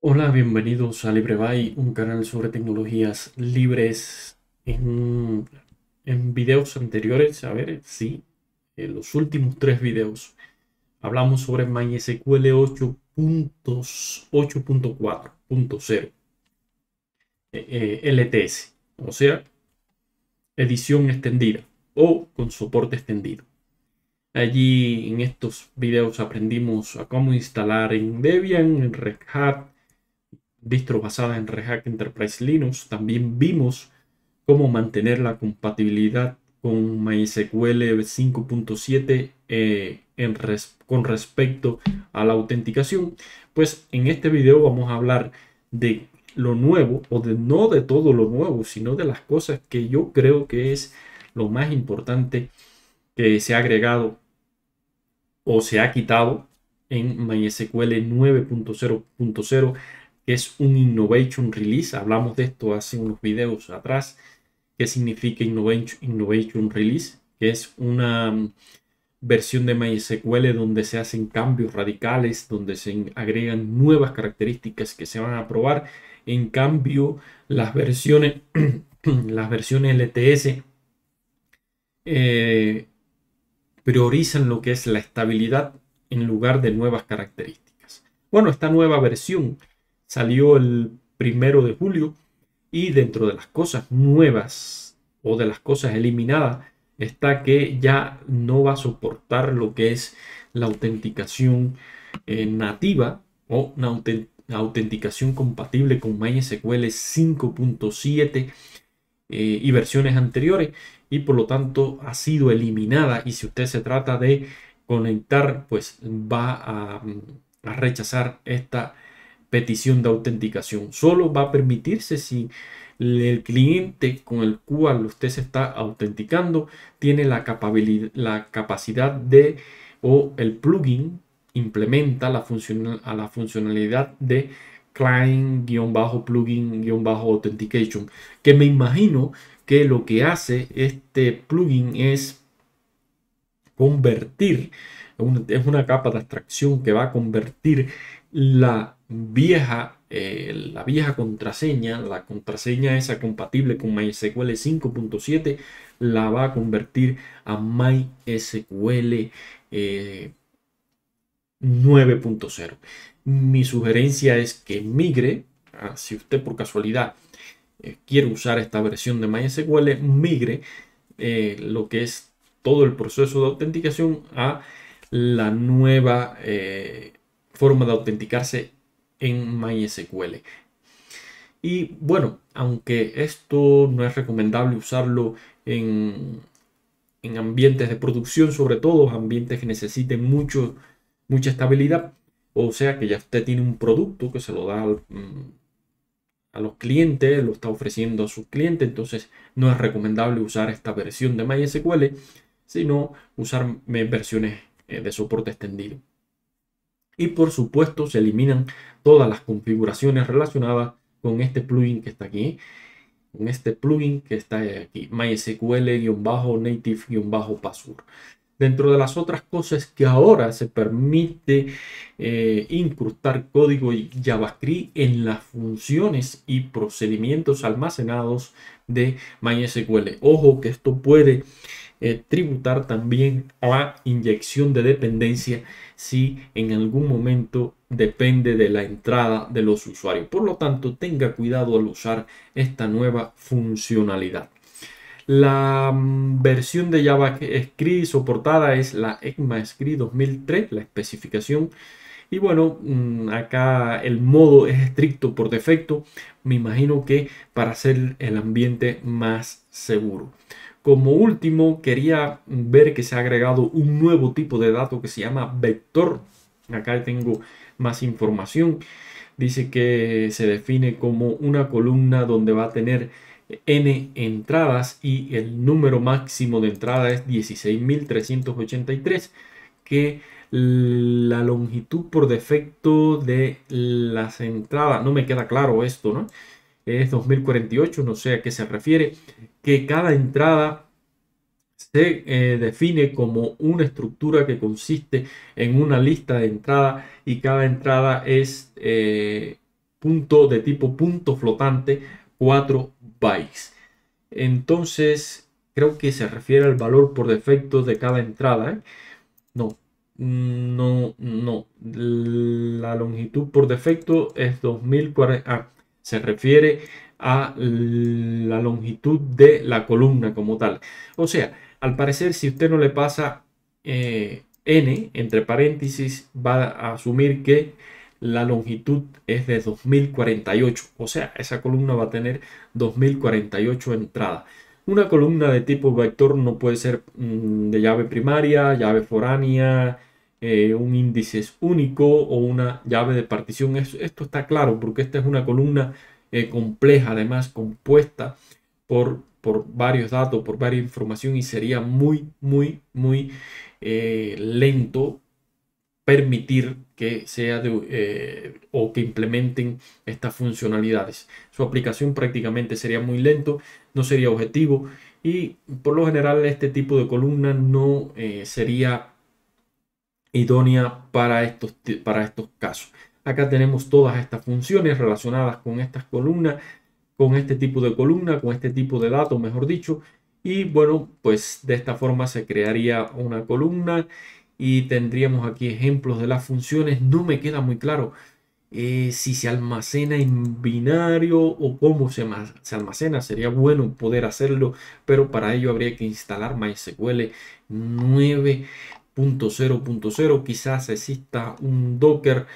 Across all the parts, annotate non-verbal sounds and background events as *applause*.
Hola, bienvenidos a Libreby, un canal sobre tecnologías libres. En, videos anteriores, a ver, sí, en los últimos tres videos hablamos sobre MySQL 8.4.0 eh, eh, LTS, o sea, edición extendida o con soporte extendido. Allí en estos videos aprendimos a cómo instalar en Debian, en Red Hat, distro basada en Red Enterprise Linux. También vimos cómo mantener la compatibilidad con MySQL 5.7 eh, con respecto a la autenticación. Pues en este video vamos a hablar de lo nuevo o de no de todo lo nuevo, sino de las cosas que yo creo que es lo más importante que se ha agregado o se ha quitado en MySQL 9.0.0 es un Innovation Release. Hablamos de esto hace unos videos atrás. ¿Qué significa Innovation, Release? Que es una mm, versión de MySQL donde se hacen cambios radicales, donde se agregan nuevas características que se van a probar. En cambio, las versiones, *clears throat* las versiones LTS eh, priorizan lo que es la estabilidad en lugar de nuevas características. Bueno, esta nueva versión salió el primero de julio y dentro de las cosas nuevas o de las cosas eliminadas está que ya no va a soportar lo que es la autenticación eh, nativa o una autenticación compatible con MySQL 5.7 eh, y versiones anteriores y por lo tanto ha sido eliminada y si usted se trata de conectar pues va a mm, rechazar esta petición de autenticación. Solo va a permitirse si el cliente con el cual usted se está autenticando tiene la, la capacidad de o el plugin implementa la, a la funcionalidad de client-plugin-authentication, que me imagino que lo que hace este plugin es convertir, es una capa de abstracción que va a convertir la vieja, eh, la vieja contraseña, la contraseña esa compatible con MySQL 5.7, la va a convertir a MySQL 9.0. Eh, Mi sugerencia es que migre, ah, si usted por casualidad eh, quiere usar esta versión de MySQL, migre lo que es todo el proceso de autenticación a la nueva forma de autenticarse en MySQL. Y bueno, aunque esto no es recomendable usarlo en, en ambientes de producción, sobre todo ambientes que necesiten mucho, mucha estabilidad, o sea que ya usted tiene un producto que se lo da mm, a los clientes, lo está ofreciendo a sus clientes, entonces no es recomendable usar esta versión de MySQL, sino usar versiones eh, de soporte extendido y por supuesto se eliminan todas las configuraciones relacionadas con este plugin que está aquí con este plugin que está aquí, MySQL-native-password. Dentro de las otras cosas que ahora se permite eh, incrustar código JavaScript en las funciones y procedimientos almacenados de MySQL. Ojo que esto puede eh, tributar también a inyección de dependencia si en algún momento depende de la entrada de los usuarios. Por lo tanto, tenga cuidado al usar esta nueva funcionalidad. La mm, versión de JavaScript soportada es la ECMAScript 2003, la especificación. Y bueno, mm, acá el modo es estricto por defecto, me imagino que para hacer el ambiente más seguro. Como último, quería ver que se ha agregado un nuevo tipo de dato que se llama vector. Acá tengo más información. Dice que se define como una columna donde va a tener n entradas y el número máximo de entrada es 16.383 que la longitud por defecto de las entradas, no me queda claro esto, ¿no? Es 2048, no sé a qué se refiere, que cada entrada se eh, define como una estructura que consiste en una lista de entrada y cada entrada es eh, punto de tipo punto flotante 4 bytes. Entonces, creo que se refiere al valor por defecto de cada entrada. ¿eh? No, no, no. La longitud por defecto es 2040. Ah, se refiere a la longitud de la columna como tal. O sea, al parecer, si usted no le pasa eh, n entre paréntesis, va a asumir que la longitud es de 2048, o sea, esa columna va a tener 2048 entradas. Una columna de tipo vector no puede ser mm, de llave primaria, llave foránea, eh, un índice único o una llave de partición. esto está claro porque esta es una columna eh, compleja, además compuesta por, por varios datos, por varias información y sería muy, muy, muy eh, lento permitir que sea eh, o que implementen estas funcionalidades. Su aplicación prácticamente sería muy lento, no sería objetivo y por lo general este tipo de columna no eh, sería idónea para estos, para estos casos. Acá tenemos todas estas funciones relacionadas con estas columnas, con este tipo de columna, con este tipo de datos, mejor dicho. Y bueno, pues de esta forma se crearía una columna y tendríamos aquí ejemplos de las funciones. No me queda muy claro eh, si se almacena en binario o cómo se, se, almacena. Sería bueno poder hacerlo, pero para ello habría que instalar MySQL 9.0.0. Quizás exista un Docker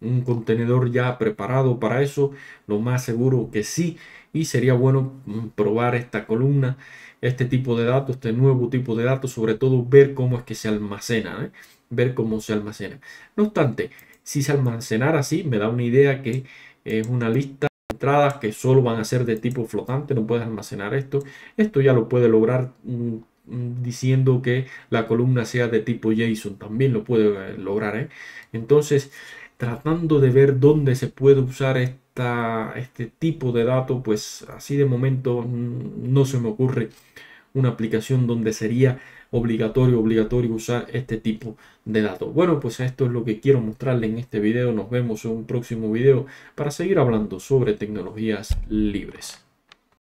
un contenedor ya preparado para eso, lo más seguro que sí. Y sería bueno mm, probar esta columna, este tipo de datos, este nuevo tipo de datos, sobre todo ver cómo es que se almacena, ¿eh? ver cómo se almacena. No obstante, si se almacenara así, me da una idea que es una lista de entradas que solo van a ser de tipo flotante, no puedes almacenar esto. Esto ya lo puede lograr mm, mm, diciendo que la columna sea de tipo JSON, también lo puede eh, lograr. ¿eh? Entonces, tratando de ver dónde se puede usar este tipo de datos, pues así de momento no se me ocurre una aplicación donde sería obligatorio, obligatorio usar este tipo de datos. Bueno, pues esto es lo que quiero mostrarle en este video. Nos vemos en un próximo video para seguir hablando sobre tecnologías libres.